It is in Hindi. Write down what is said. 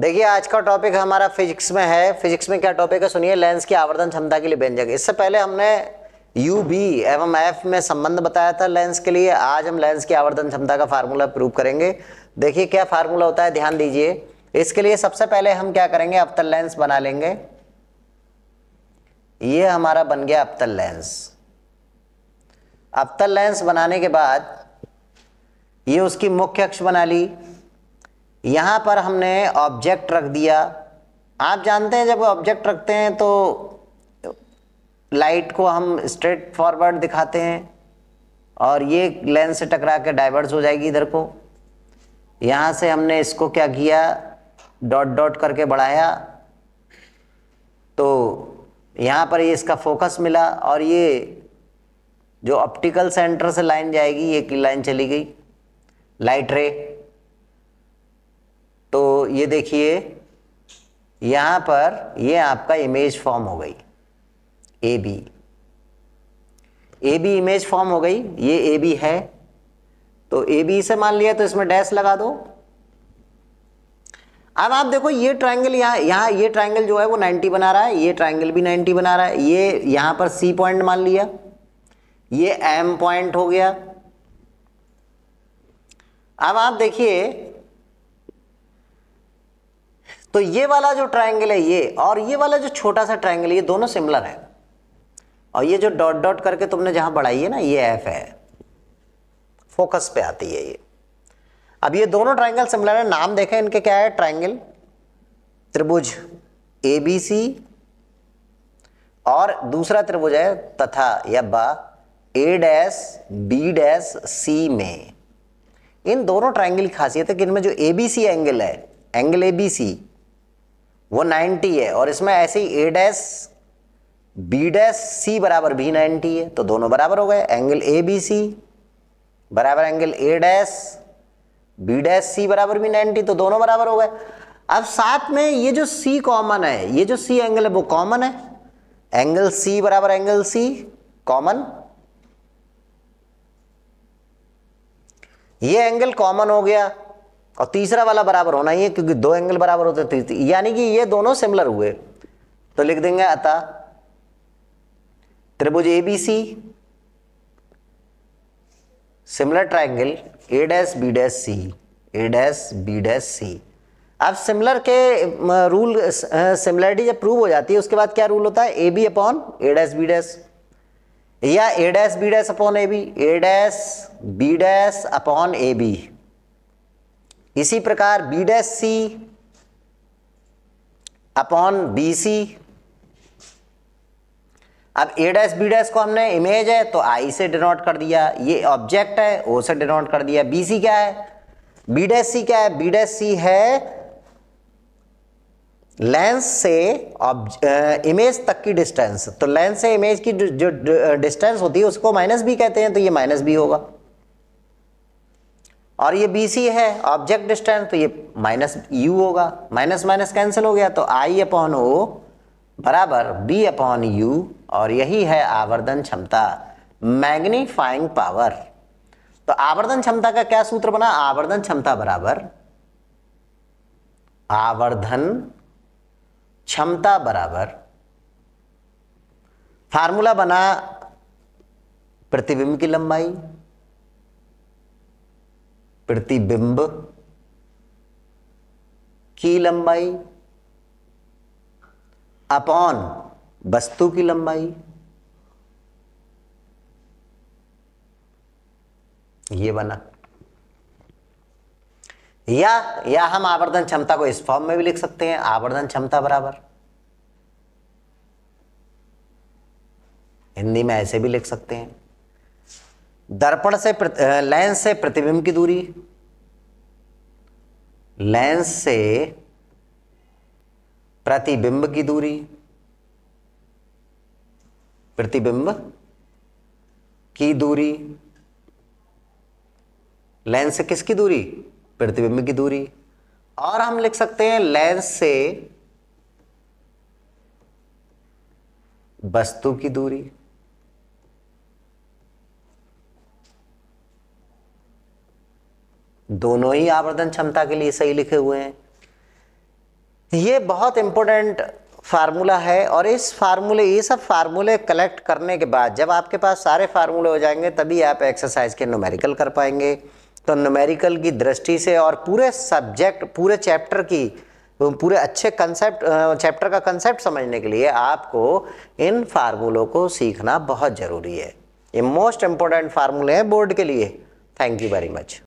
देखिए आज का टॉपिक हमारा फिजिक्स में है फिजिक्स में क्या टॉपिक है सुनिए लेंस की आवर्धन क्षमता के लिए व्यंजक इससे पहले हमने यू बी एवं एफ में संबंध बताया था लेंस के लिए आज हम लेंस की आवर्धन क्षमता का फार्मूला प्रूव करेंगे देखिए क्या फार्मूला होता है ध्यान दीजिए इसके लिए सबसे पहले हम क्या करेंगे अवतल लेंस बना लेंगे ये हमारा बन गया अवतल लेंस अवतल लेंस बनाने के बाद ये उसकी मुख्य अक्ष बना ली यहाँ पर हमने ऑब्जेक्ट रख दिया आप जानते हैं जब ऑब्जेक्ट रखते हैं तो लाइट को हम स्ट्रेट फॉरवर्ड दिखाते हैं और ये लेंस से टकरा के डाइवर्स हो जाएगी इधर को यहाँ से हमने इसको क्या किया डॉट डॉट करके बढ़ाया तो यहाँ पर ये इसका फोकस मिला और ये जो ऑप्टिकल सेंटर से लाइन जाएगी ये की लाइन चली गई लाइट रे तो ये देखिए यहां पर ये आपका इमेज फॉर्म हो गई A B A B image form हो गई ये ए बी है तो ए बी से मान लिया तो इसमें डैश लगा दो अब आप देखो ये ट्राइंगल यहां यहां ये ट्राइंगल जो है वो 90 बना रहा है ये ट्राइंगल भी 90 बना रहा है ये यहां पर सी पॉइंट मान लिया ये एम पॉइंट हो गया अब आप देखिए तो ये वाला जो ट्राइंगल है ये और ये वाला जो छोटा सा ट्राइंगल ये दोनों सिमिलर है और ये जो डॉट डॉट करके तुमने जहां बढ़ाई है ना ये एफ है फोकस पे आती है ये अब ये दोनों ट्राइंगल सिमिलर है नाम देखें इनके क्या है ट्राइंगल त्रिभुज ए बी सी और दूसरा त्रिभुज है तथा या बा A dash B dash C में इन दोनों ट्राइंगल की खासियत है कि इनमें जो ए बी सी एंगल है एंगल ए बी सी वो 90 है और इसमें ऐसे ही A dash B dash C बराबर भी 90 है तो दोनों बराबर हो गए एंगल ए बी सी बराबर angle A dash B dash C बराबर भी 90 तो दोनों बराबर हो गए अब साथ में ये जो सी कॉमन है ये जो सी एंगल है वो कॉमन है एंगल सी बराबर एंगल सी कॉमन ये एंगल कॉमन हो गया और तीसरा वाला बराबर होना ही है क्योंकि दो एंगल बराबर होते थे तो यानी कि ये दोनों सिमिलर हुए तो लिख देंगे अतः त्रिभुज A B C similar triangle A dash B dash C A dash B dash C अब सिमिलर के रूल सिमिलरिटी जब प्रूव हो जाती है उसके बाद क्या रूल होता है A B upon A dash B dash या A dash B dash upon A B A dash B dash upon A B इसी प्रकार B dash C upon B C अब ए डैश बी डैश को हमने इमेज है तो आई से डिनोट कर दिया ये ऑब्जेक्ट है ओ से डिनोट कर दिया बी सी क्या है बी डैश सी क्या है बी डैश सी है लेंस से इमेज तक की डिस्टेंस तो लेंस से इमेज की जो डिस्टेंस होती है उसको माइनस भी कहते हैं तो ये माइनस भी होगा और ये बी सी है ऑब्जेक्ट डिस्टेंस तो ये माइनस यू होगा माइनस माइनस कैंसिल हो गया तो आई अपॉन ओ बराबर बी अपॉन यू और यही है आवर्धन क्षमता मैग्नीफाइंग पावर तो आवर्धन क्षमता का क्या सूत्र बना आवर्धन क्षमता बराबर आवर्धन क्षमता बराबर फार्मूला बना प्रतिबिंब की लंबाई प्रतिबिंब की लंबाई अपॉन वस्तु की लंबाई ये बना या या हम आवर्धन क्षमता को इस फॉर्म में भी लिख सकते हैं आवर्धन क्षमता बराबर हिंदी में ऐसे भी लिख सकते हैं दर्पण से लेंस से प्रतिबिंब की दूरी लेंस से प्रतिबिंब की दूरी प्रतिबिंब की दूरी लेंस से किसकी दूरी प्रतिबिंब की दूरी और हम लिख सकते हैं लेंस से वस्तु की दूरी दोनों ही आवर्धन क्षमता के लिए सही लिखे हुए हैं ये बहुत इंपॉर्टेंट फार्मूला है और इस फार्मूले ये सब फार्मूले कलेक्ट करने के बाद जब आपके पास सारे फार्मूले हो जाएंगे तभी आप एक्सरसाइज के नोमेरिकल कर पाएंगे तो नोमेरिकल की दृष्टि से और पूरे सब्जेक्ट पूरे चैप्टर की पूरे अच्छे कंसेप्ट चैप्टर का कंसेप्ट समझने के लिए आपको इन फार्मूलों को सीखना बहुत ज़रूरी है ये मोस्ट इम्पोर्टेंट फार्मूले हैं बोर्ड के लिए थैंक यू वेरी मच